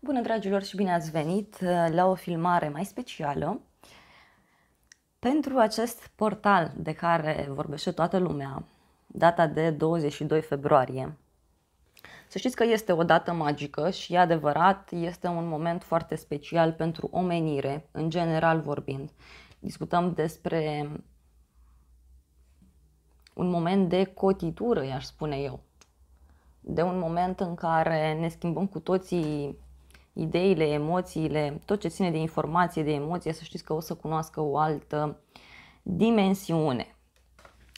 Bună dragilor și bine ați venit uh, la o filmare mai specială. Pentru acest portal de care vorbește toată lumea, data de 22 februarie, să știți că este o dată magică și adevărat, este un moment foarte special pentru omenire, în general vorbind. Discutăm despre un moment de cotitură, i-aș spune eu, de un moment în care ne schimbăm cu toții ideile, emoțiile, tot ce ține de informație, de emoție, să știți că o să cunoască o altă dimensiune.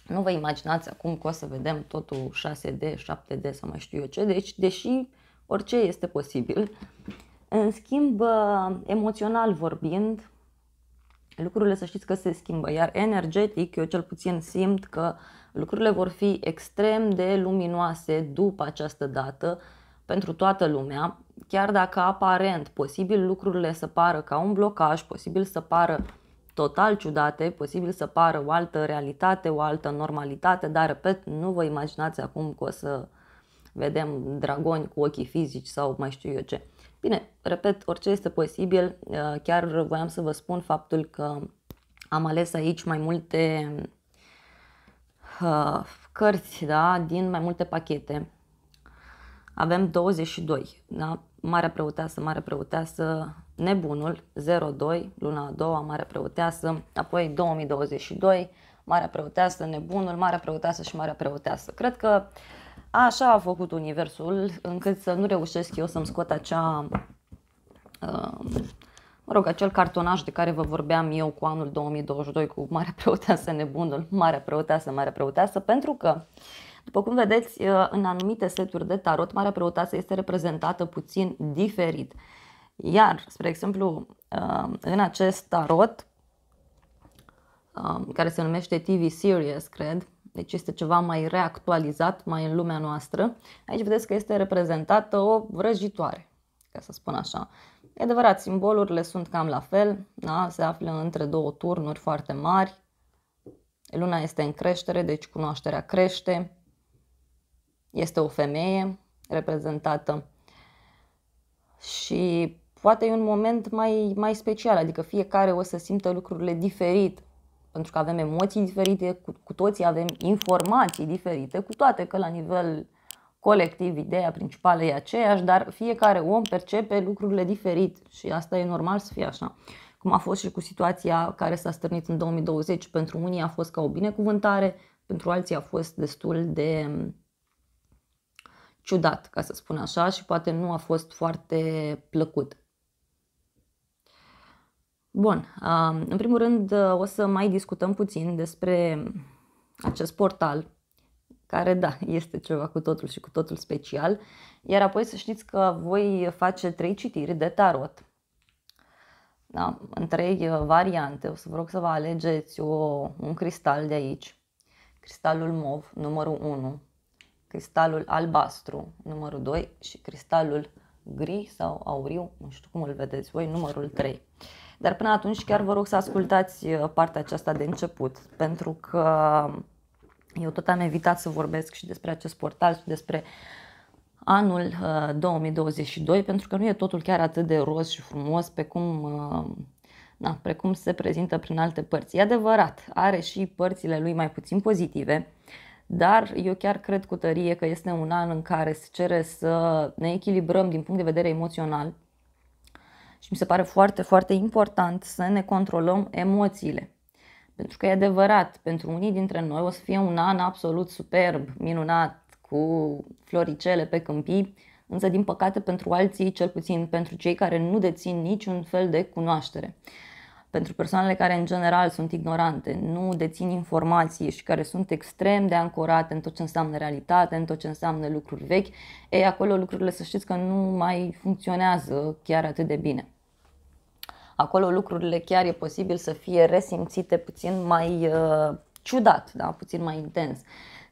Nu vă imaginați acum că o să vedem totul 6D, 7D sau mai știu eu ce, deci deși orice este posibil. În schimb, emoțional vorbind, lucrurile să știți că se schimbă, iar energetic eu cel puțin simt că lucrurile vor fi extrem de luminoase după această dată pentru toată lumea chiar dacă aparent posibil lucrurile să pară ca un blocaj, posibil să pară total ciudate, posibil să pară o altă realitate, o altă normalitate, dar, repet, nu vă imaginați acum că o să vedem dragoni cu ochii fizici sau mai știu eu ce. Bine, repet, orice este posibil, uh, chiar voiam să vă spun faptul că am ales aici mai multe uh, cărți da, din mai multe pachete. Avem 22, da? Marea Preoteasă, Marea Preoteasă, Nebunul, 02, luna a doua, Marea Preoteasă, apoi 2022, Marea Preoteasă, Nebunul, Marea Preoteasă și Marea Preoteasă. Cred că așa a făcut Universul, încât să nu reușesc eu să-mi scot acea, um, mă rog, acel cartonaj de care vă vorbeam eu cu anul 2022, cu Marea Preoteasă, Nebunul, Marea Preoteasă, Marea Preoteasă, pentru că uh, după cum vedeți, uh, în anumite seturi de tarot, Marea Preotasă este reprezentată puțin diferit. Iar, spre exemplu, uh, în acest tarot, uh, care se numește TV Series, cred, deci este ceva mai reactualizat, mai în lumea noastră, aici vedeți că este reprezentată o vrăjitoare, ca să spun așa. E adevărat, simbolurile sunt cam la fel, da? se află între două turnuri foarte mari, luna este în creștere, deci cunoașterea crește, este o femeie reprezentată și poate e un moment mai, mai special, adică fiecare o să simtă lucrurile diferit, pentru că avem emoții diferite, cu, cu toții avem informații diferite, cu toate că la nivel colectiv ideea principală e aceeași, dar fiecare om percepe lucrurile diferit și asta e normal să fie așa. Cum a fost și cu situația care s-a strânit în 2020, pentru unii a fost ca o binecuvântare, pentru alții a fost destul de ciudat, ca să spun așa, și poate nu a fost foarte plăcut. Bun, în primul rând uh, o să mai discutăm puțin despre acest portal, care da, este ceva cu totul și cu totul special, iar apoi să știți că voi face trei citiri de tarot. Da, în trei uh, variante, o să vă rog să vă alegeți o, un cristal de aici, cristalul mov, numărul 1, cristalul albastru, numărul 2, și cristalul gri sau auriu, nu știu cum îl vedeți voi, numărul 3. Dar până atunci chiar vă rog să ascultați uh, partea aceasta de început, pentru că eu tot am evitat să vorbesc și despre acest portal și despre anul 2022, uh, pentru că nu e totul chiar atât de roz și frumos pe cum uh, na, precum se prezintă prin alte părți. E adevărat, are și părțile lui mai puțin pozitive, dar eu chiar cred cu tărie că este un an în care se cere să ne echilibrăm din punct de vedere emoțional și mi se pare foarte, foarte important să ne controlăm emoțiile. Pentru că e adevărat, pentru unii dintre noi o să fie un an absolut superb, minunat, cu floricele pe câmpii, însă din păcate pentru alții, cel puțin pentru cei care nu dețin niciun fel de cunoaștere pentru persoanele care în general sunt ignorante, nu dețin informații și care sunt extrem de ancorate în tot ce înseamnă realitate, în tot ce înseamnă lucruri vechi, e acolo lucrurile să știți că nu mai funcționează chiar atât de bine. Acolo lucrurile chiar e posibil să fie resimțite puțin mai uh, ciudat, da? puțin mai intens.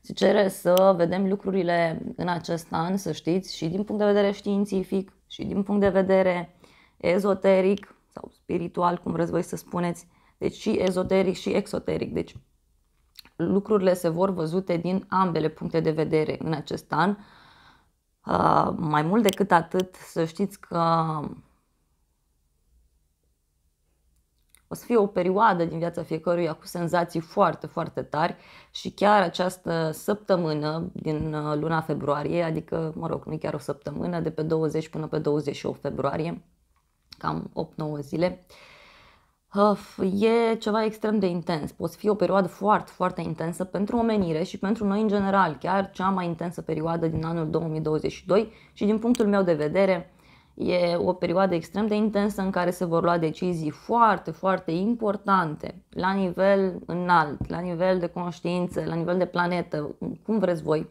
Se cere să vedem lucrurile în acest an, să știți, și din punct de vedere științific, și din punct de vedere ezoteric, sau spiritual, cum vreți voi să spuneți, deci și ezoteric și exoteric. Deci lucrurile se vor văzute din ambele puncte de vedere în acest an. Uh, mai mult decât atât, să știți că o să fie o perioadă din viața fiecăruia cu senzații foarte, foarte tari și chiar această săptămână din uh, luna februarie, adică, mă rog, nu chiar o săptămână, de pe 20 până pe 28 februarie, cam 8-9 zile, e ceva extrem de intens. Poți fi o perioadă foarte, foarte intensă pentru omenire și pentru noi în general, chiar cea mai intensă perioadă din anul 2022 și din punctul meu de vedere e o perioadă extrem de intensă în care se vor lua decizii foarte, foarte importante la nivel înalt, la nivel de conștiință, la nivel de planetă, cum vreți voi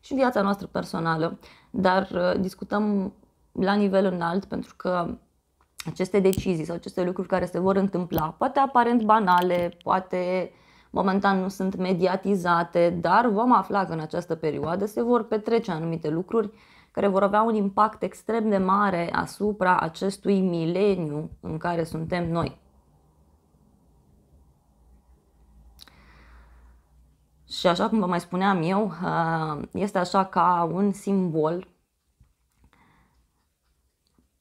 și viața noastră personală, dar uh, discutăm la nivel înalt pentru că aceste decizii sau aceste lucruri care se vor întâmpla, poate aparent banale, poate momentan nu sunt mediatizate, dar vom afla că în această perioadă se vor petrece anumite lucruri care vor avea un impact extrem de mare asupra acestui mileniu în care suntem noi. Și așa cum vă mai spuneam eu, este așa ca un simbol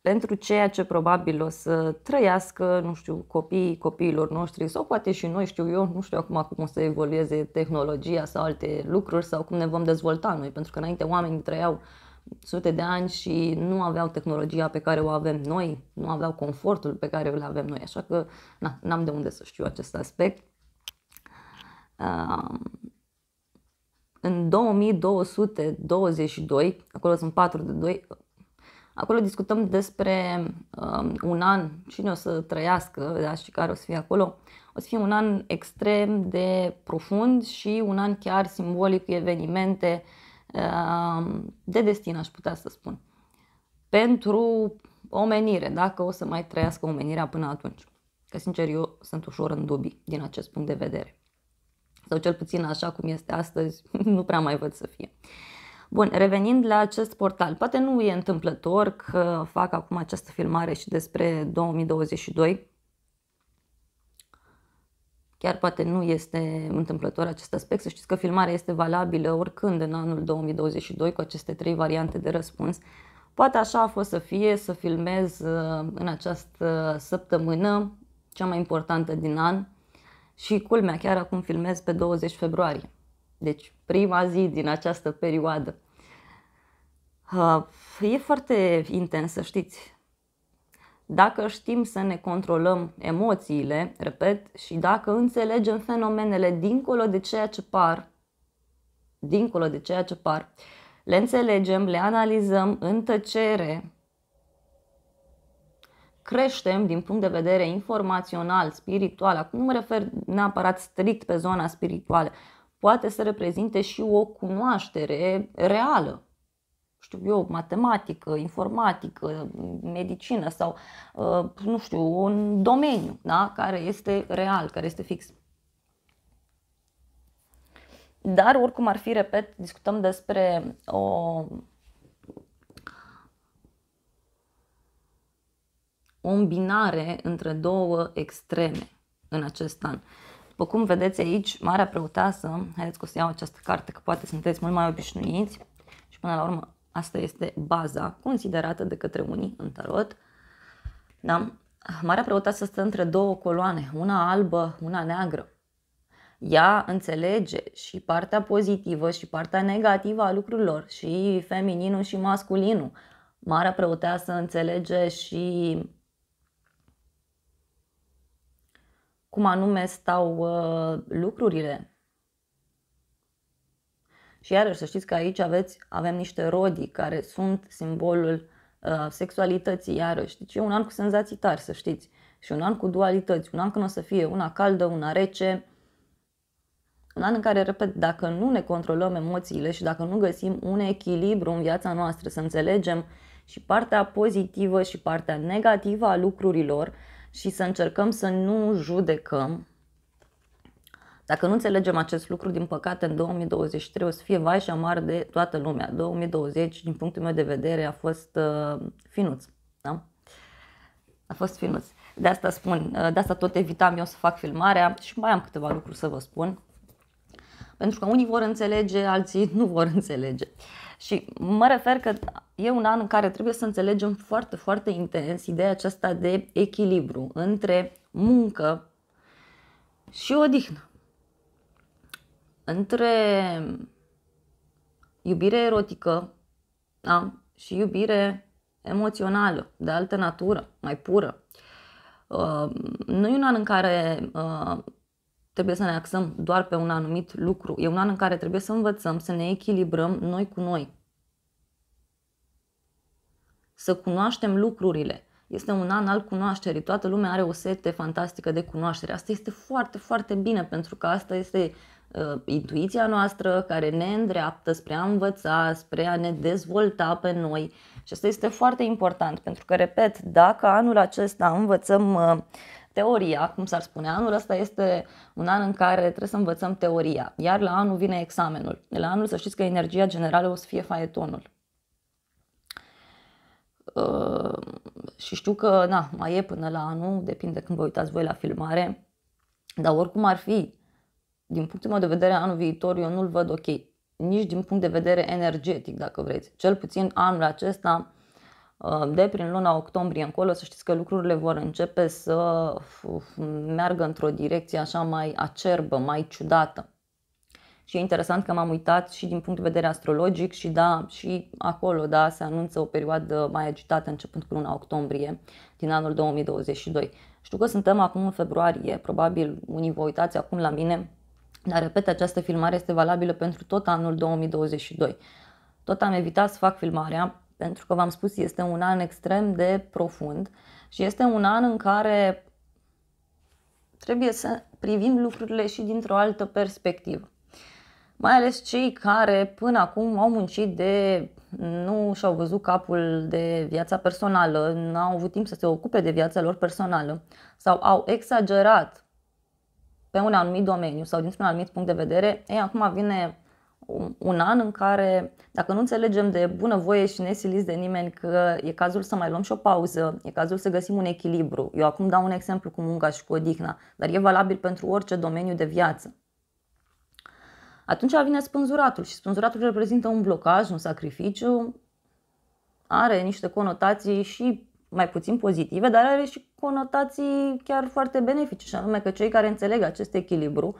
pentru ceea ce probabil o să trăiască, nu știu, copiii copiilor noștri sau poate și noi, știu eu, nu știu acum cum o să evolueze tehnologia sau alte lucruri sau cum ne vom dezvolta noi, pentru că înainte oamenii trăiau sute de ani și nu aveau tehnologia pe care o avem noi, nu aveau confortul pe care îl avem noi, așa că na, n-am de unde să știu acest aspect. Uh, în 2222, acolo sunt 4 de 2, Acolo discutăm despre um, un an, cine o să trăiască da, și care o să fie acolo. O să fie un an extrem de profund și un an chiar simbolic cu evenimente um, de destin, aș putea să spun. Pentru omenire, dacă o să mai trăiască omenirea până atunci. Că sincer eu sunt ușor în dubii din acest punct de vedere. Sau cel puțin așa cum este astăzi, nu prea mai văd să fie. Uh, Bun, revenind la acest portal, poate nu e întâmplător că fac acum această filmare și despre 2022. Chiar poate nu este întâmplător acest aspect. Să știți că filmarea este valabilă oricând în anul 2022 cu aceste trei variante de răspuns. Poate așa a fost să fie, să filmez uh, în această săptămână, cea mai importantă din an, și culmea, chiar acum filmez pe 20 februarie. Deci prima zi din această perioadă. Uh, e foarte intensă, știți. Dacă știm să ne controlăm emoțiile, repet, și dacă înțelegem fenomenele dincolo de ceea ce par, dincolo de ceea ce par, le înțelegem, le analizăm în tăcere, creștem din punct de vedere informațional, spiritual, acum nu mă refer neapărat strict pe zona spirituală, poate să reprezinte și o cunoaștere reală. Știu eu, matematică, informatică, medicină sau, uh, nu știu, un domeniu da? care este real, care este fix. Dar oricum ar fi, repet, discutăm despre o o binare între două extreme în acest an. După cum vedeți aici, Marea Preoteasă, haideți că o să iau această carte, că poate sunteți mult mai obișnuiți și până la urmă asta este baza considerată de către unii în tarot. Da? Marea Preoteasă stă între două coloane, una albă, una neagră. Ea înțelege și partea pozitivă și partea negativă a lucrurilor, și femininul și masculinul. Marea Preoteasă înțelege și cum anume stau uh, lucrurile. Și iarăși să știți că aici aveți, avem niște rodii care sunt simbolul uh, sexualității iarăși. Deci e un an cu senzații tari, să știți. Și un an cu dualități, un an când o să fie una caldă, una rece. Un an în care, repet, dacă nu ne controlăm emoțiile și dacă nu găsim un echilibru în viața noastră, să înțelegem și partea pozitivă și partea negativă a lucrurilor, și să încercăm să nu judecăm. Dacă nu înțelegem acest lucru, din păcate, în 2023 o să fie vai și amar de toată lumea. 2020, din punctul meu de vedere, a fost uh, finuț. Da? A fost finuț. De asta spun, uh, de asta tot evitam eu să fac filmarea și mai am câteva lucruri să vă spun. Pentru că unii vor înțelege, alții nu vor înțelege. Uh, și mă refer că e un an în care trebuie să înțelegem foarte, foarte intens ideea aceasta de echilibru între muncă și odihnă. Între iubire erotică da? și iubire emoțională, de altă natură, mai pură. Uh, nu e un an în care uh, trebuie să ne axăm doar pe un anumit lucru. E un an în care trebuie să învățăm să ne echilibrăm noi cu noi. Să cunoaștem lucrurile. Este un an al cunoașterii. Toată lumea are o sete fantastică de cunoaștere. Asta este foarte, foarte bine pentru că asta este uh, intuiția noastră care ne îndreaptă spre a învăța, spre a ne dezvolta pe noi. Și asta este foarte important pentru că, repet, dacă anul acesta învățăm uh, teoria, cum s-ar spune, anul ăsta este un an în care trebuie să învățăm teoria, iar la anul vine examenul. la anul să știți că energia generală o să fie faetonul. Uh, și știu că, na, mai e până la anul, depinde când vă uitați voi la filmare, dar oricum ar fi, din punctul meu de vedere, anul viitor eu nu-l văd ok. Nici din punct de vedere energetic, dacă vreți. Cel puțin anul acesta Uh, de prin luna octombrie încolo, să știți că lucrurile vor începe să meargă într-o direcție așa mai acerbă, mai ciudată. Și e interesant că m-am uitat și din punct de vedere astrologic și da, și acolo da, se anunță o perioadă mai agitată începând cu luna octombrie din anul 2022. Știu că suntem acum în februarie, probabil unii vă uitați acum la mine, dar repet, această filmare este valabilă pentru tot anul 2022. Tot am evitat să fac filmarea pentru că v-am spus, este un an extrem de profund și este un an în care trebuie să privim lucrurile și dintr-o altă perspectivă. Mai ales cei care până acum au muncit de nu și-au văzut capul de viața personală, nu au avut timp să se ocupe de viața lor personală sau au exagerat pe un anumit domeniu sau dintr-un anumit punct de vedere, ei, acum vine un an în care, dacă nu înțelegem de bunăvoie și nesiliți de nimeni că e cazul să mai luăm și o pauză, e cazul să găsim un echilibru. Eu acum dau un exemplu cu munca și cu odihna, dar e valabil pentru orice domeniu de viață. Atunci vine spânzuratul și spânzuratul reprezintă un blocaj, un sacrificiu, are niște conotații și mai puțin pozitive, dar are și conotații chiar foarte benefice, și anume că cei care înțeleg acest echilibru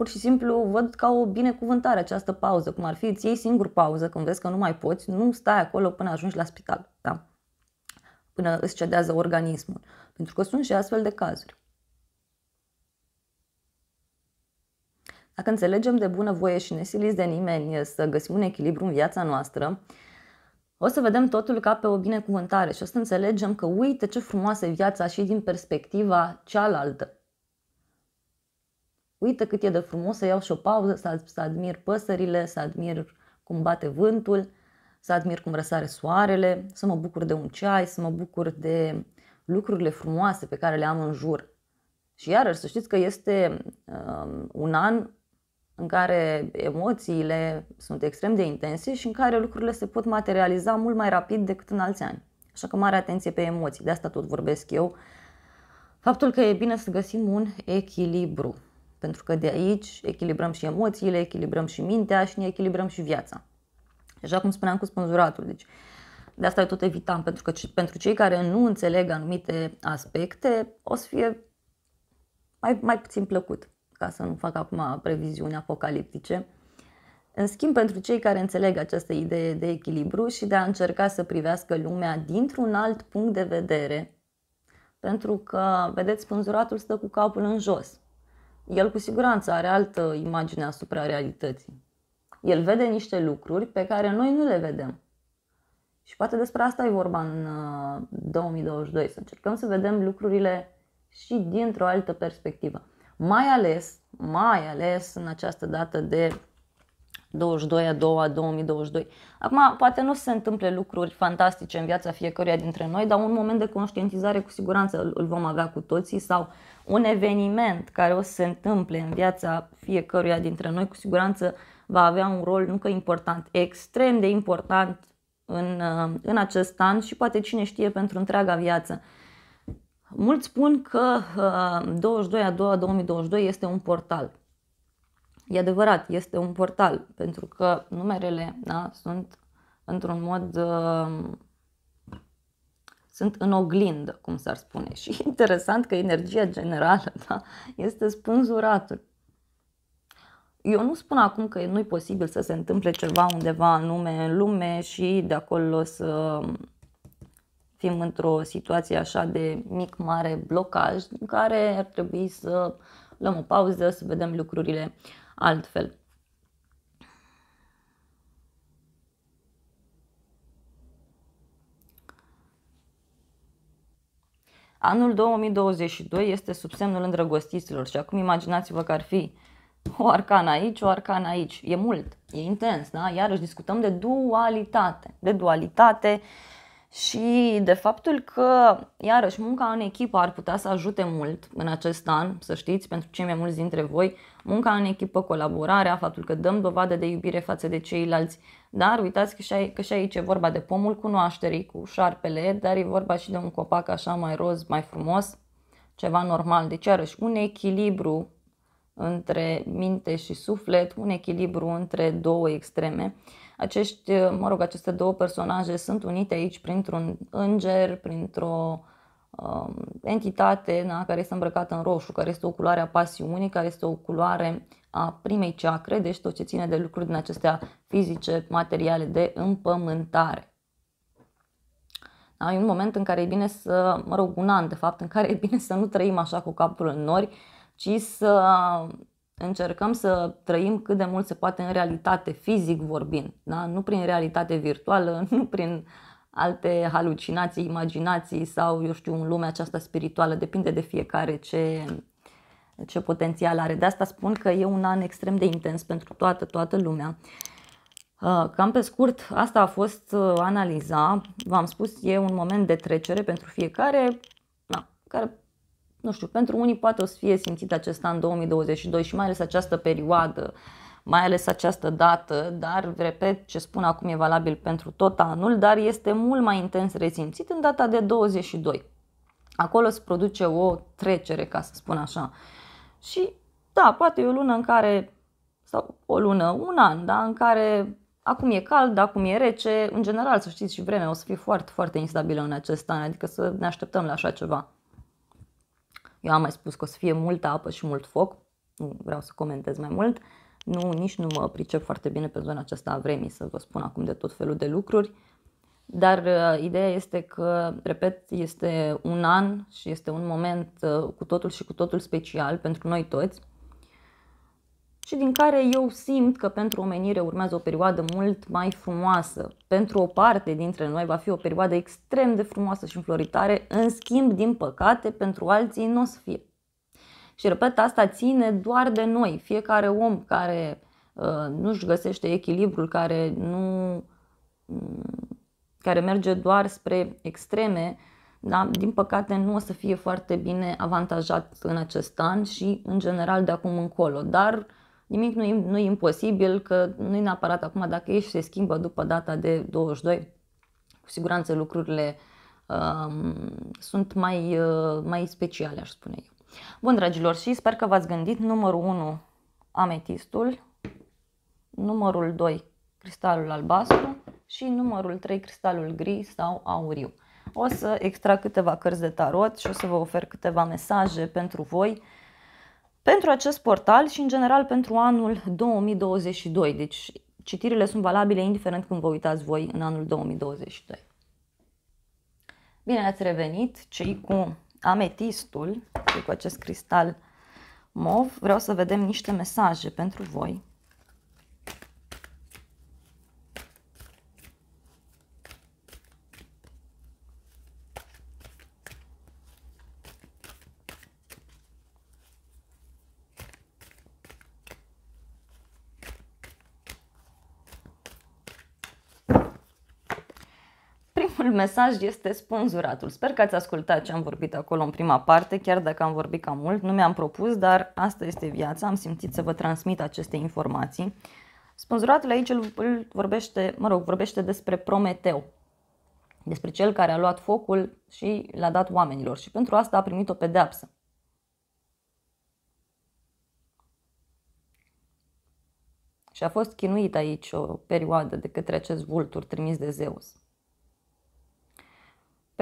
pur și simplu văd ca o binecuvântare această pauză, cum ar fi ei iei singur pauză când vezi că nu mai poți, nu stai acolo până ajungi la spital, da? până îți cedează organismul, pentru că sunt și astfel de cazuri. Dacă înțelegem de bună voie și nesiliți de nimeni să găsim un echilibru în viața noastră, o să vedem totul ca pe o binecuvântare și o să înțelegem că uite ce frumoasă e viața și din perspectiva cealaltă, uite cât e de frumos să iau și o pauză, să, să admir păsările, să admir cum bate vântul, să admir cum răsare soarele, să mă bucur de un ceai, să mă bucur de lucrurile frumoase pe care le am în jur. Și iarăși să știți că este um, un an în care emoțiile sunt extrem de intense și în care lucrurile se pot materializa mult mai rapid decât în alți ani. Așa că mare atenție pe emoții, de asta tot vorbesc eu. Faptul că e bine să găsim un echilibru. Pentru că de aici echilibrăm și emoțiile, echilibrăm și mintea și ne echilibrăm și viața. Așa cum spuneam cu spânzuratul, deci de asta eu tot evitam, pentru că pentru cei care nu înțeleg anumite aspecte, o să fie mai, mai puțin plăcut, ca să nu fac acum previziuni apocaliptice. În schimb, pentru cei care înțeleg această idee de echilibru și de a încerca să privească lumea dintr-un alt punct de vedere, pentru că, vedeți, spânzuratul stă cu capul în jos el cu siguranță are altă imagine asupra realității. El vede niște lucruri pe care noi nu le vedem. Și poate despre asta e vorba în 2022, uh, să încercăm să vedem lucrurile și dintr-o altă perspectivă. Mai ales, mai ales în această dată de 22 a 2 a 2022. Acum, poate nu se întâmple lucruri fantastice în viața fiecăruia dintre noi, dar un moment de conștientizare cu siguranță îl vom avea cu toții sau un eveniment care o să se întâmple în viața fiecăruia dintre noi, cu siguranță va avea un rol nu că important, extrem de important în, uh, în acest an și poate cine știe pentru întreaga viață. Mulți spun că 22 uh, a 2 2022 este un portal. E adevărat, este un portal, pentru că numerele da, sunt într-un mod uh, sunt în oglindă, cum s-ar spune. Și interesant că energia generală da, este spânzuratul. Eu nu spun acum că nu-i posibil să se întâmple ceva undeva anume în lume și de acolo să fim într-o situație așa de mic, mare blocaj în care ar trebui să luăm o pauză, să vedem lucrurile altfel. Anul 2022 este sub semnul îndrăgostiților și acum imaginați-vă că ar fi o arcană aici, o arcană aici. E mult, e intens, da? Iarăși discutăm de dualitate, de dualitate și de faptul că, iarăși, munca în echipă ar putea să ajute mult în acest an, să știți, pentru cei mai mulți dintre voi, munca în echipă, colaborarea, faptul că dăm dovadă de iubire față de ceilalți, dar uitați că și, aici, că și aici e vorba de pomul cunoașterii cu șarpele, dar e vorba și de un copac așa mai roz, mai frumos, ceva normal. Deci iarăși un echilibru între minte și suflet, un echilibru între două extreme. Acești, mă rog, aceste două personaje sunt unite aici printr-un înger, printr-o um, entitate da, care este îmbrăcată în roșu, care este o culoare a pasiunii, care este o culoare a primei chakre, deci tot ce ține de lucruri din acestea fizice, materiale, de împământare. Da, e un moment în care e bine să, mă rog, un an de fapt, în care e bine să nu trăim așa cu capul în nori, ci să încercăm să trăim cât de mult se poate în realitate, fizic vorbind, da? nu prin realitate virtuală, nu prin alte halucinații, imaginații sau, eu știu, în lumea aceasta spirituală, depinde de fiecare ce ce potențial are. De asta spun că e un an extrem de intens pentru toată, toată lumea. Uh, cam pe scurt, asta a fost uh, analiza. V-am spus, e un moment de trecere pentru fiecare, da, care, nu știu, pentru unii poate o să fie simțit acest an 2022 și mai ales această perioadă, mai ales această dată, dar, repet, ce spun acum e valabil pentru tot anul, dar este mult mai intens resimțit în data de 22. Acolo se produce o trecere, ca să spun așa și da, poate e o lună în care, sau o lună, un an, da, în care acum e cald, acum e rece, în general, să știți și vremea o să fie foarte, foarte instabilă în acest an, adică să ne așteptăm la așa ceva. Eu am mai spus că o să fie multă apă și mult foc, nu vreau să comentez mai mult, nu, nici nu mă pricep foarte bine pe zona aceasta a vremii să vă spun acum de tot felul de lucruri. Dar uh, ideea este că, repet, este un an și este un moment uh, cu totul și cu totul special pentru noi toți și din care eu simt că pentru omenire urmează o perioadă mult mai frumoasă. Pentru o parte dintre noi va fi o perioadă extrem de frumoasă și înfloritare în schimb, din păcate, pentru alții nu o să fie. Și repet, asta ține doar de noi, fiecare om care uh, nu-și găsește echilibrul, care nu mm, care merge doar spre extreme, da? din păcate nu o să fie foarte bine avantajat în acest an și în general de acum încolo. Dar nimic nu e, nu e imposibil, că nu e neapărat acum, dacă ești se schimbă după data de 22, cu siguranță lucrurile um, sunt mai, uh, mai speciale, aș spune eu. Bun, dragilor, și sper că v-ați gândit. Numărul 1, ametistul. Numărul 2, cristalul albastru și numărul 3, cristalul gri sau auriu. O să extrag câteva cărți de tarot și o să vă ofer câteva mesaje pentru voi pentru acest portal și în general pentru anul 2022. Deci citirile sunt valabile indiferent când vă uitați voi în anul 2022. Bine ați revenit cei cu ametistul, cei cu acest cristal mov. Vreau să vedem niște mesaje pentru voi. mesaj este spânzuratul. Sper că ați ascultat ce am vorbit acolo în prima parte, chiar dacă am vorbit cam mult, nu mi-am propus, dar asta este viața, am simțit să vă transmit aceste informații. Spânzuratul aici îl vorbește, mă rog, vorbește despre Prometeu, despre cel care a luat focul și l-a dat oamenilor și pentru asta a primit o pedeapsă. Și a fost chinuit aici o perioadă de către acest vultur trimis de Zeus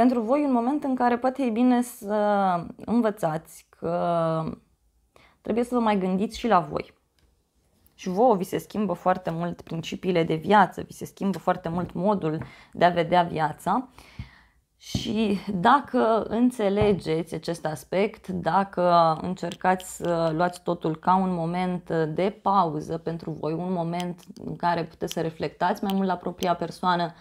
pentru voi un moment în care poate e bine să învățați că trebuie să vă mai gândiți și la voi. Și vouă vi se schimbă foarte mult principiile de viață, vi se schimbă foarte mult modul de a vedea viața. Și dacă înțelegeți acest aspect, dacă încercați să luați totul ca un moment de pauză pentru voi, un moment în care puteți să reflectați mai mult la propria persoană,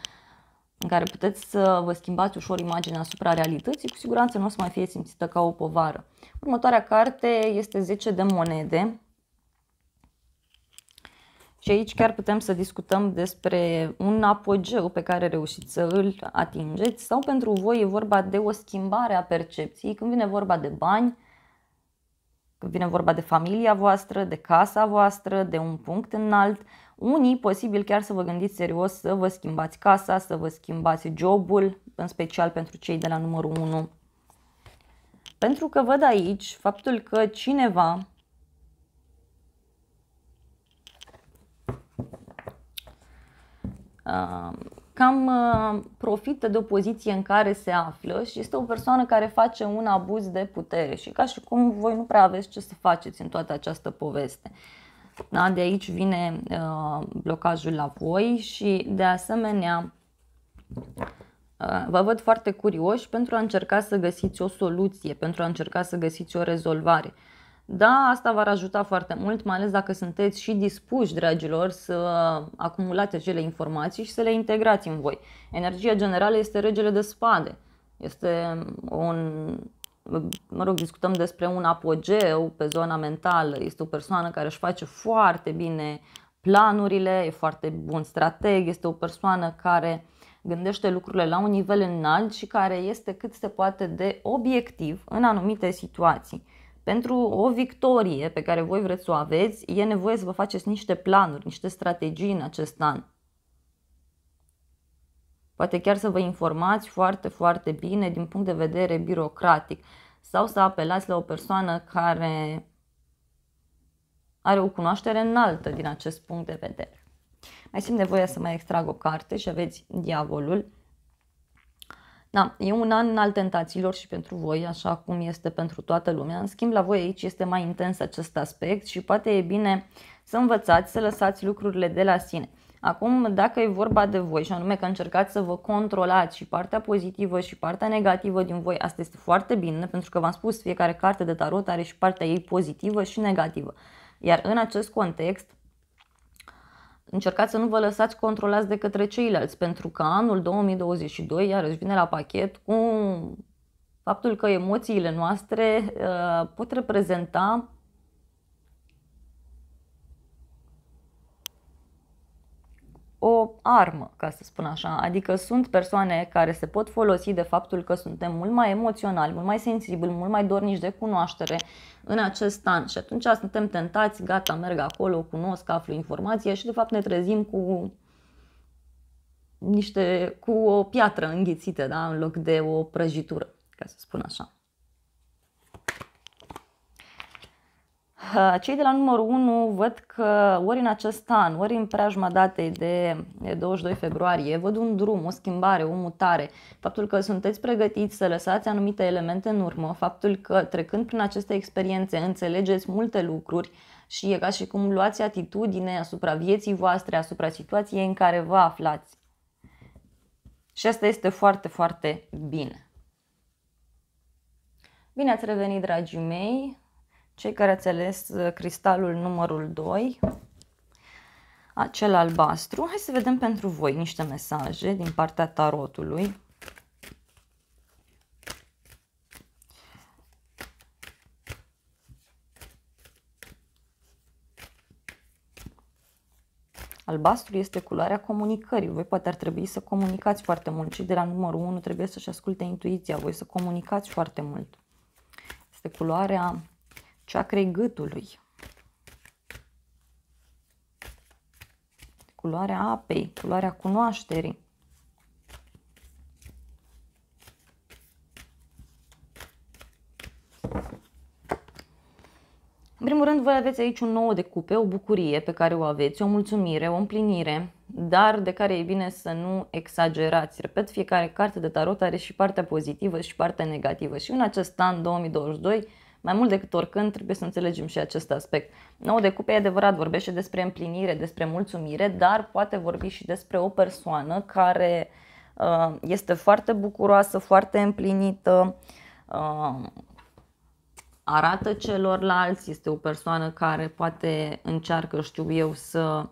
în care puteți să vă schimbați ușor imaginea asupra realității, cu siguranță nu o să mai fie simțită ca o povară. Următoarea carte este 10 de monede. Și aici chiar putem să discutăm despre un apogeu pe care reușiți să îl atingeți sau pentru voi e vorba de o schimbare a percepției când vine vorba de bani, când vine vorba de familia voastră, de casa voastră, de un punct înalt, unii posibil chiar să vă gândiți serios să vă schimbați casa, să vă schimbați jobul, în special pentru cei de la numărul 1. Pentru că văd aici faptul că cineva cam uh, profită de o poziție în care se află și este o persoană care face un abuz de putere și ca și cum voi nu prea aveți ce să faceți în toată această poveste. Da? De aici vine uh, blocajul la voi și de asemenea uh, vă văd foarte curioși pentru a încerca să găsiți o soluție, pentru a încerca să găsiți o rezolvare. Da, asta v-ar ajuta foarte mult, mai ales dacă sunteți și dispuși, dragilor, să acumulați acele informații și să le integrați în voi. Energia generală este regele de spade. Este un mă rog, discutăm despre un apogeu pe zona mentală. Este o persoană care își face foarte bine planurile, e foarte bun strateg, este o persoană care gândește lucrurile la un nivel înalt și care este cât se poate de obiectiv în anumite situații pentru o victorie pe care voi vreți să o aveți, e nevoie să vă faceți niște planuri, niște strategii în acest an. Poate chiar să vă informați foarte, foarte bine din punct de vedere birocratic sau să apelați la o persoană care are o cunoaștere înaltă din acest punct de vedere. Mai simt nevoia să mai extrag o carte și aveți diavolul da, e un an al tentațiilor și pentru voi, așa cum este pentru toată lumea. În schimb, la voi aici este mai intens acest aspect și poate e bine să învățați să lăsați lucrurile de la sine. Acum, dacă e vorba de voi și anume că încercați să vă controlați și partea pozitivă și partea negativă din voi, asta este foarte bine, pentru că v-am spus, fiecare carte de tarot are și partea ei pozitivă și negativă. Iar în acest context, încercați să nu vă lăsați controlați de către ceilalți, pentru că anul 2022 iarăși vine la pachet cu faptul că emoțiile noastre uh, pot reprezenta armă, ca să spun așa. Adică sunt persoane care se pot folosi de faptul că suntem mult mai emoționali, mult mai sensibili, mult mai dornici de cunoaștere în acest an și atunci suntem tentați, gata, merg acolo, cunosc, aflu informație și de fapt ne trezim cu niște, cu o piatră înghițită da? în loc de o prăjitură, ca să spun așa. Cei de la numărul 1 văd că ori în acest an, ori în preajma datei de 22 februarie, văd un drum, o schimbare, o mutare, faptul că sunteți pregătiți să lăsați anumite elemente în urmă, faptul că trecând prin aceste experiențe înțelegeți multe lucruri și e ca și cum luați atitudine asupra vieții voastre, asupra situației în care vă aflați. Și asta este foarte, foarte bine. Bine ați revenit, dragii mei! Cei care ați ales uh, cristalul numărul 2, acel albastru, hai să vedem pentru voi niște mesaje din partea tarotului. Albastru este culoarea comunicării. Voi poate ar trebui să comunicați foarte mult. Cei de la numărul 1 trebuie să-și asculte intuiția. Voi să comunicați foarte mult. Este culoarea Ceacrei gâtului. Culoarea apei, culoarea cunoașterii. În primul rând, voi aveți aici un nou de cupe, o bucurie pe care o aveți, o mulțumire, o împlinire, dar de care e bine să nu exagerați. Repet, fiecare carte de tarot are și partea pozitivă și partea negativă și în acest an 2022 mai mult decât oricând trebuie să înțelegem și acest aspect. Nouă de cupe e adevărat, vorbește despre împlinire, despre mulțumire, dar poate vorbi și despre o persoană care uh, este foarte bucuroasă, foarte împlinită, uh, arată celorlalți, este o persoană care poate încearcă, știu eu, să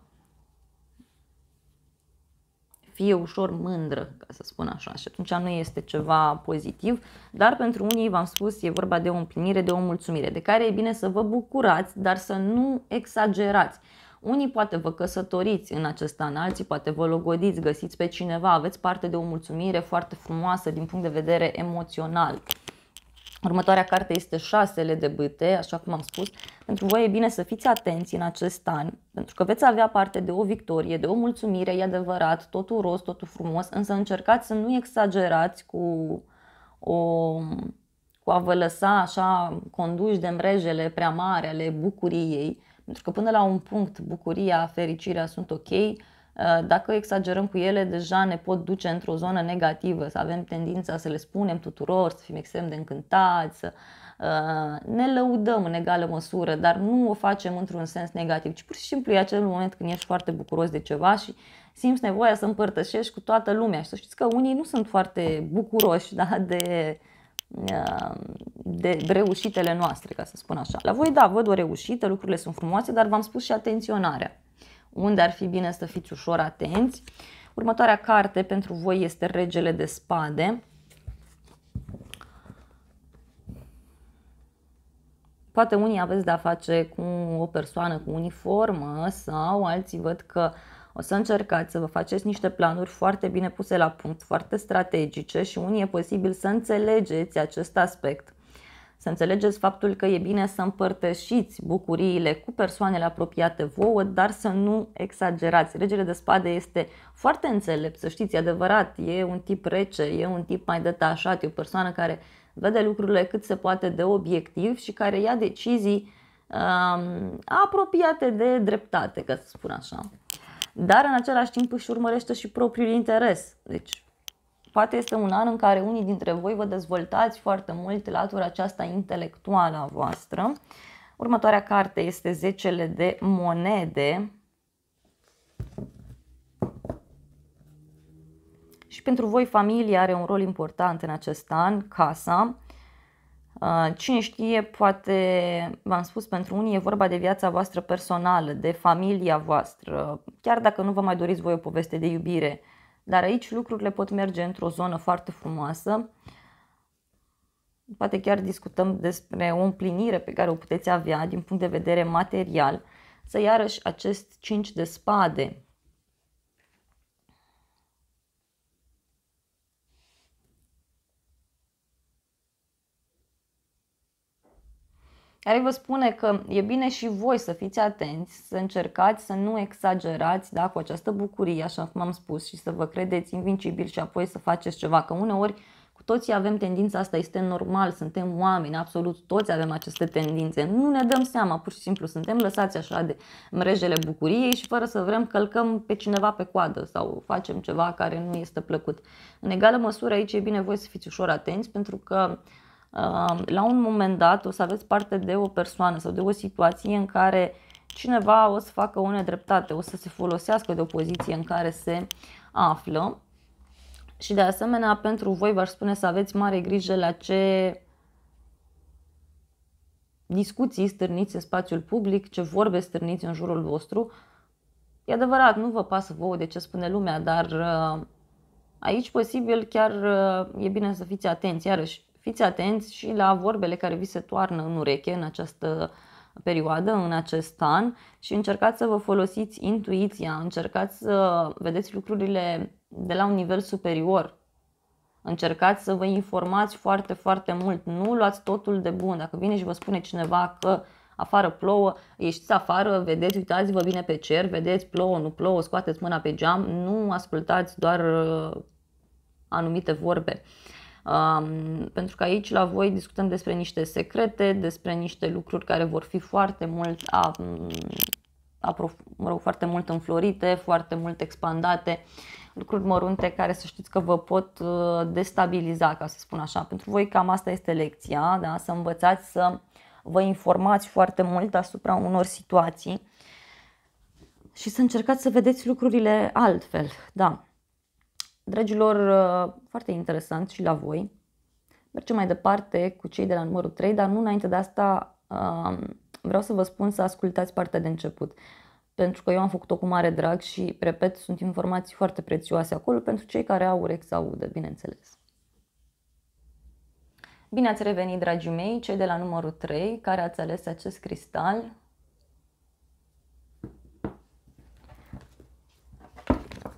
fie ușor mândră, ca să spun așa, și atunci nu este ceva pozitiv, dar pentru unii, v-am spus, e vorba de o împlinire, de o mulțumire, de care e bine să vă bucurați, dar să nu exagerați. Unii poate vă căsătoriți în acest an, alții poate vă logodiți, găsiți pe cineva, aveți parte de o mulțumire foarte frumoasă din punct de vedere emoțional. Următoarea carte este Șasele de bâte, așa cum am spus. Pentru voi e bine să fiți atenți în acest an, pentru că veți avea parte de o victorie, de o mulțumire, e adevărat, totul roz, totul frumos, însă încercați să nu exagerați cu, o, cu a vă lăsa așa conduși de mrejele prea mari ale bucuriei, pentru că până la un punct bucuria, fericirea sunt ok, Uh, dacă exagerăm cu ele, deja ne pot duce într-o zonă negativă, să avem tendința să le spunem tuturor, să fim extrem de încântați, să uh, ne lăudăm în egală măsură, dar nu o facem într-un sens negativ, ci pur și simplu e acel moment când ești foarte bucuros de ceva și simți nevoia să împărtășești cu toată lumea. Și să știți că unii nu sunt foarte bucuroși da, de, uh, de reușitele noastre, ca să spun așa. La voi, da, văd o reușită, lucrurile sunt frumoase, dar v-am spus și atenționarea unde ar fi bine să fiți ușor atenți. Următoarea carte pentru voi este Regele de Spade. Poate unii aveți de-a face cu o persoană cu uniformă sau alții văd că o să încercați să vă faceți niște planuri foarte bine puse la punct, foarte strategice și unii e posibil să înțelegeți acest aspect să înțelegeți faptul că e bine să împărtășiți bucuriile cu persoanele apropiate vouă, dar să nu exagerați. Regele de spade este foarte înțelept, să știți, adevărat, e un tip rece, e un tip mai detașat, e o persoană care vede lucrurile cât se poate de obiectiv și care ia decizii um, apropiate de dreptate, ca să spun așa. Dar în același timp își urmărește și propriul interes. Deci poate este un an în care unii dintre voi vă dezvoltați foarte mult latura aceasta intelectuală a voastră. Următoarea carte este Zecele de monede. Și pentru voi familia are un rol important în acest an, casa. Uh, cine știe, poate v-am spus, pentru unii e vorba de viața voastră personală, de familia voastră, chiar dacă nu vă mai doriți voi o poveste de iubire dar aici lucrurile pot merge într-o zonă foarte frumoasă. Poate chiar discutăm despre o împlinire pe care o puteți avea din punct de vedere material. Să iarăși acest 5 de spade care vă spune că e bine și voi să fiți atenți, să încercați să nu exagerați da, cu această bucurie, așa cum am spus, și să vă credeți invincibil și apoi să faceți ceva. Că uneori cu toții avem tendința asta, este normal, suntem oameni, absolut toți avem aceste tendințe. Nu ne dăm seama, pur și simplu suntem lăsați așa de mrejele bucuriei și fără să vrem călcăm pe cineva pe coadă sau facem ceva care nu este plăcut. În egală măsură aici e bine voi să fiți ușor atenți pentru că la un moment dat o să aveți parte de o persoană sau de o situație în care cineva o să facă o nedreptate, o să se folosească de o poziție în care se află și de asemenea pentru voi v-aș spune să aveți mare grijă la ce discuții stârniți în spațiul public, ce vorbe stârniți în jurul vostru. E adevărat, nu vă pasă vouă de ce spune lumea, dar uh, aici posibil chiar uh, e bine să fiți atenți. Iarăși, Fiți atenți și la vorbele care vi se toarnă în ureche în această perioadă, în acest an și încercați să vă folosiți intuiția, încercați să vedeți lucrurile de la un nivel superior. Încercați să vă informați foarte, foarte mult. Nu luați totul de bun. Dacă vine și vă spune cineva că afară plouă, ieșiți afară, vedeți, uitați-vă bine pe cer, vedeți, plouă, nu plouă, scoateți mâna pe geam, nu ascultați doar uh, anumite vorbe. Um, pentru că aici la voi discutăm despre niște secrete, despre niște lucruri care vor fi foarte mult, a, a, mă rog, foarte mult înflorite, foarte mult expandate, lucruri mărunte care să știți că vă pot uh, destabiliza, ca să spun așa. Pentru voi cam asta este lecția, da? să învățați să vă informați foarte mult asupra unor situații și să încercați să vedeți lucrurile altfel. Da. Dragilor, uh, foarte interesant și la voi. Mergem mai departe cu cei de la numărul 3, dar nu înainte de asta um, vreau să vă spun să ascultați partea de început. Pentru că eu am făcut-o cu mare drag și, repet, sunt informații foarte prețioase acolo pentru cei care au urechi să audă, bineînțeles. Bine ați revenit, dragii mei, cei de la numărul 3 care ați ales acest cristal.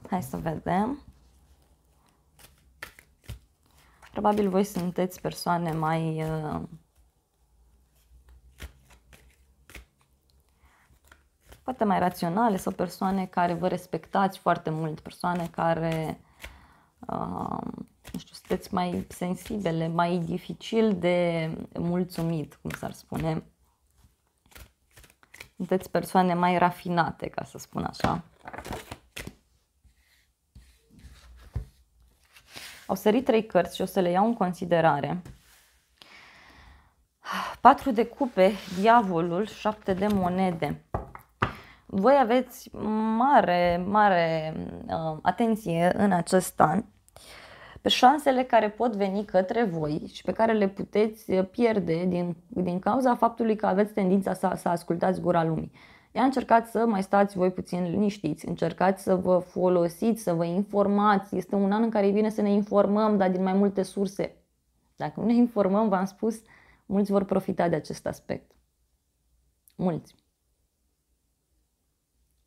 Hai să vedem. Probabil voi sunteți persoane mai uh, poate mai raționale sau persoane care vă respectați foarte mult, persoane care uh, nu știu, sunteți mai sensibile, mai dificil de mulțumit, cum s-ar spune. Sunteți persoane mai rafinate, ca să spun așa. Au sărit trei cărți și o să le iau în considerare. 4 de cupe, diavolul, 7 de monede. Voi aveți mare, mare uh, atenție în acest an pe șansele care pot veni către voi și pe care le puteți pierde din, din cauza faptului că aveți tendința să, să ascultați gura lumii. Uh, Ia încercați să mai stați voi puțin liniștiți, încercați să vă folosiți, să vă informați. Este un an în care vine să ne informăm, dar din mai multe surse. Dacă nu ne informăm, v-am spus, mulți vor profita de acest aspect. Mulți.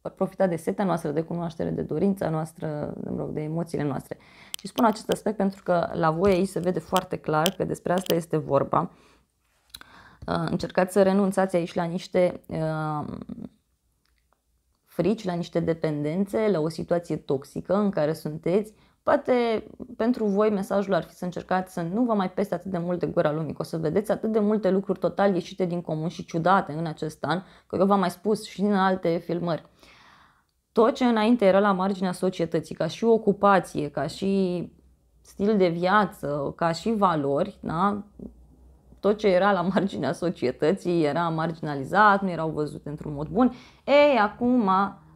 Vor profita de setea noastră, de cunoaștere, de dorința noastră, de, rog, de emoțiile noastre. Și spun acest aspect pentru că la voi aici se vede foarte clar că despre asta este vorba. Uh, încercați să renunțați aici la niște uh, frici, la niște dependențe, la o situație toxică în care sunteți, poate pentru voi mesajul ar fi să încercați să nu vă mai peste atât de mult de gura lumii, că o să vedeți atât de multe lucruri total ieșite din comun și ciudate în acest an, că eu v-am mai spus și în alte filmări. Tot ce înainte era la marginea societății, ca și ocupație, ca și stil de viață, ca și valori, da? tot ce era la marginea societății era marginalizat, nu erau văzute într-un mod bun. Ei, acum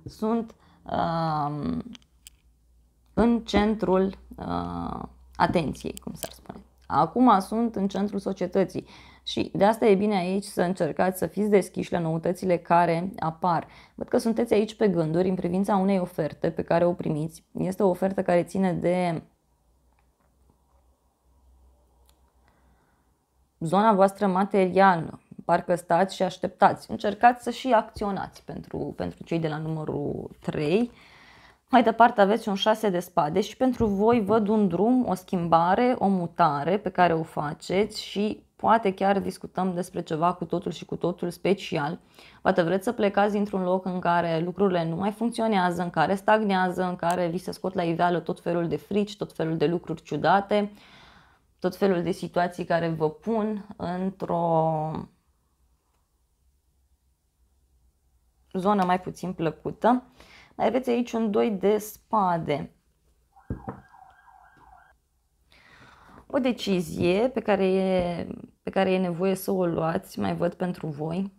sunt uh, în centrul uh, atenției, cum s-ar spune. Acum sunt în centrul societății și de asta e bine aici să încercați să fiți deschiși la noutățile care apar. Văd că sunteți aici pe gânduri în privința unei oferte pe care o primiți. Este o ofertă care ține de zona voastră materială. Parcă stați și așteptați. Încercați să și acționați pentru, pentru cei de la numărul 3. Mai departe aveți un 6 de spade și pentru voi văd un drum, o schimbare, o mutare pe care o faceți și poate chiar discutăm despre ceva cu totul și cu totul special. Poate vreți să plecați dintr-un loc în care lucrurile nu mai funcționează, în care stagnează, în care vi se scot la iveală tot felul de frici, tot felul de lucruri ciudate, tot felul de situații care vă pun într-o zonă mai puțin plăcută. Mai aveți aici un 2 de spade. O decizie pe care, e, pe care e nevoie să o luați, mai văd pentru voi,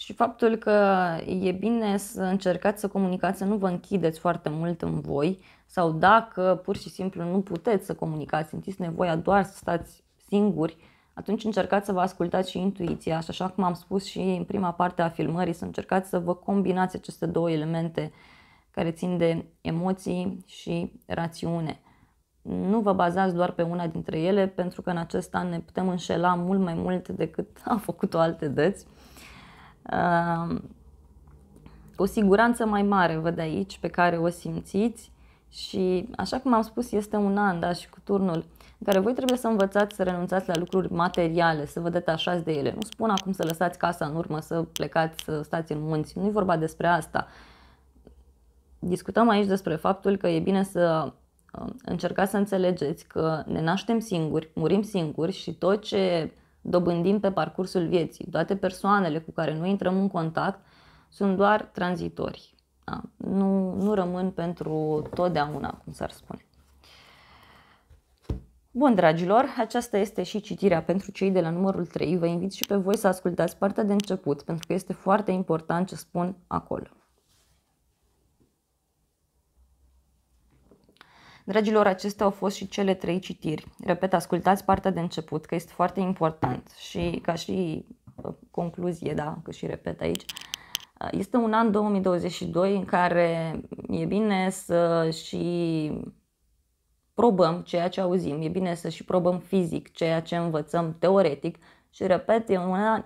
și faptul că e bine să încercați să comunicați, să nu vă închideți foarte mult în voi sau dacă pur și simplu nu puteți să comunicați, simțiți nevoia doar să stați singuri, atunci încercați să vă ascultați și intuiția și așa cum am spus și în prima parte a filmării, să încercați să vă combinați aceste două elemente care țin de emoții și rațiune. Nu vă bazați doar pe una dintre ele, pentru că în acest an ne putem înșela mult mai mult decât am făcut-o alte dăți o siguranță mai mare văd aici pe care o simțiți și așa cum am spus este un an da, și cu turnul în care voi trebuie să învățați să renunțați la lucruri materiale, să vă detașați de ele. Nu spun acum să lăsați casa în urmă, să plecați, să stați în munți, nu e vorba despre asta. Discutăm aici despre faptul că e bine să uh, încercați să înțelegeți că ne naștem singuri, murim singuri și tot ce dobândim pe parcursul vieții. Toate persoanele cu care noi intrăm în contact sunt doar tranzitori. Da? Nu, nu rămân pentru totdeauna, cum s-ar spune. Bun, dragilor, aceasta este și citirea pentru cei de la numărul 3. Vă invit și pe voi să ascultați partea de început, pentru că este foarte important ce spun acolo. Dragilor, acestea au fost și cele trei citiri. Repet, ascultați partea de început, că este foarte important și ca și uh, concluzie, da, că și repet aici, uh, este un an 2022 în care e bine să și probăm ceea ce auzim, e bine să și probăm fizic ceea ce învățăm teoretic și, repet, e un an,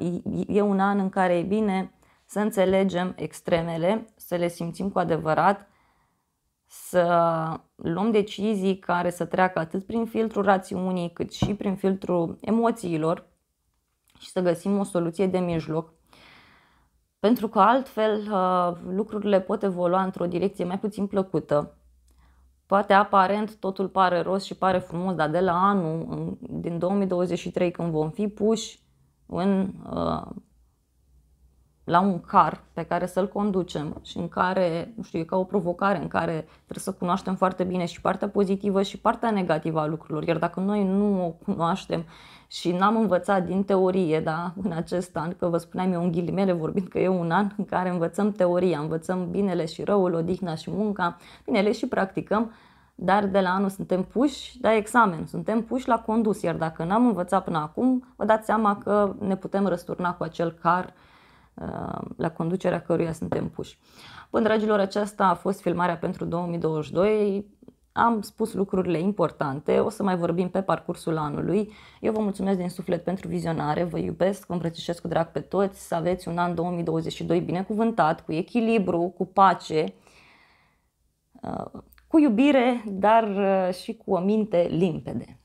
e un an în care e bine să înțelegem extremele, să le simțim cu adevărat, să luăm decizii care să treacă atât prin filtrul rațiunii cât și prin filtrul emoțiilor și să găsim o soluție de mijloc. Pentru că altfel uh, lucrurile pot evolua într-o direcție mai puțin plăcută. Poate aparent totul pare ros și pare frumos, dar de la anul, din 2023, când vom fi puși în uh, la un car pe care să-l conducem și în care, nu știu, e ca o provocare în care trebuie să cunoaștem foarte bine și partea pozitivă și partea negativă a lucrurilor. Iar dacă noi nu o cunoaștem și n-am învățat din teorie, da, în acest an, că vă spuneam eu în ghilimele vorbind că e un an în care învățăm teoria, învățăm binele și răul, odihna și munca, binele și practicăm, dar de la anul suntem puși la examen, suntem puși la condus, iar dacă n-am învățat până acum, vă dați seama că ne putem răsturna cu acel car Uh, la conducerea căruia suntem puși. Bun, dragilor, aceasta a fost filmarea pentru 2022. Am spus lucrurile importante, o să mai vorbim pe parcursul anului. Eu vă mulțumesc din suflet pentru vizionare, vă iubesc, vă îmbrățișez cu drag pe toți, să aveți un an 2022 binecuvântat, cu echilibru, cu pace, uh, cu iubire, dar uh, și cu o minte limpede.